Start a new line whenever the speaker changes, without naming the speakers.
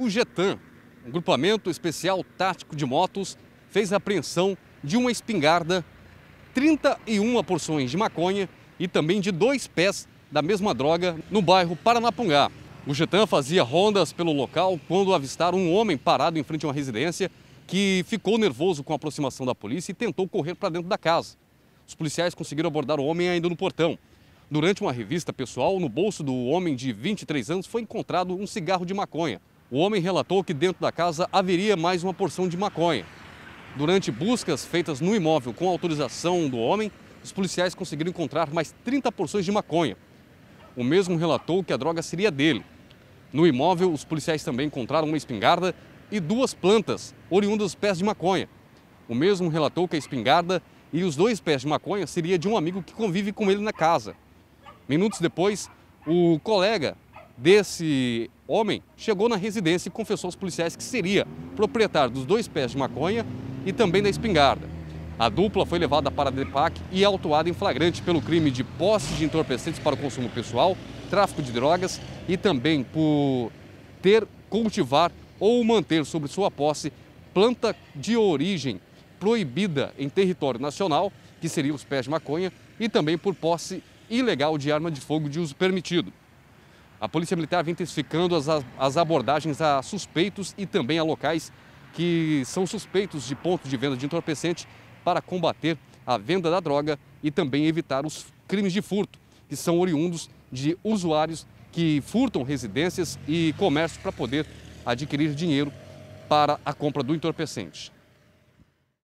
O GETAM, um grupamento especial tático de motos, fez a apreensão de uma espingarda, 31 porções de maconha e também de dois pés da mesma droga no bairro Paranapungá. O Getan fazia rondas pelo local quando avistaram um homem parado em frente a uma residência que ficou nervoso com a aproximação da polícia e tentou correr para dentro da casa. Os policiais conseguiram abordar o homem ainda no portão. Durante uma revista pessoal, no bolso do homem de 23 anos foi encontrado um cigarro de maconha o homem relatou que dentro da casa haveria mais uma porção de maconha. Durante buscas feitas no imóvel com autorização do homem, os policiais conseguiram encontrar mais 30 porções de maconha. O mesmo relatou que a droga seria dele. No imóvel, os policiais também encontraram uma espingarda e duas plantas oriundas dos pés de maconha. O mesmo relatou que a espingarda e os dois pés de maconha seria de um amigo que convive com ele na casa. Minutos depois, o colega desse homem chegou na residência e confessou aos policiais que seria proprietário dos dois pés de maconha e também da espingarda. A dupla foi levada para a DEPAC e autuada em flagrante pelo crime de posse de entorpecentes para o consumo pessoal, tráfico de drogas e também por ter, cultivar ou manter sobre sua posse planta de origem proibida em território nacional, que seria os pés de maconha, e também por posse ilegal de arma de fogo de uso permitido. A Polícia Militar vem intensificando as, as abordagens a suspeitos e também a locais que são suspeitos de pontos de venda de entorpecente para combater a venda da droga e também evitar os crimes de furto, que são oriundos de usuários que furtam residências e comércios para poder adquirir dinheiro para a compra do entorpecente.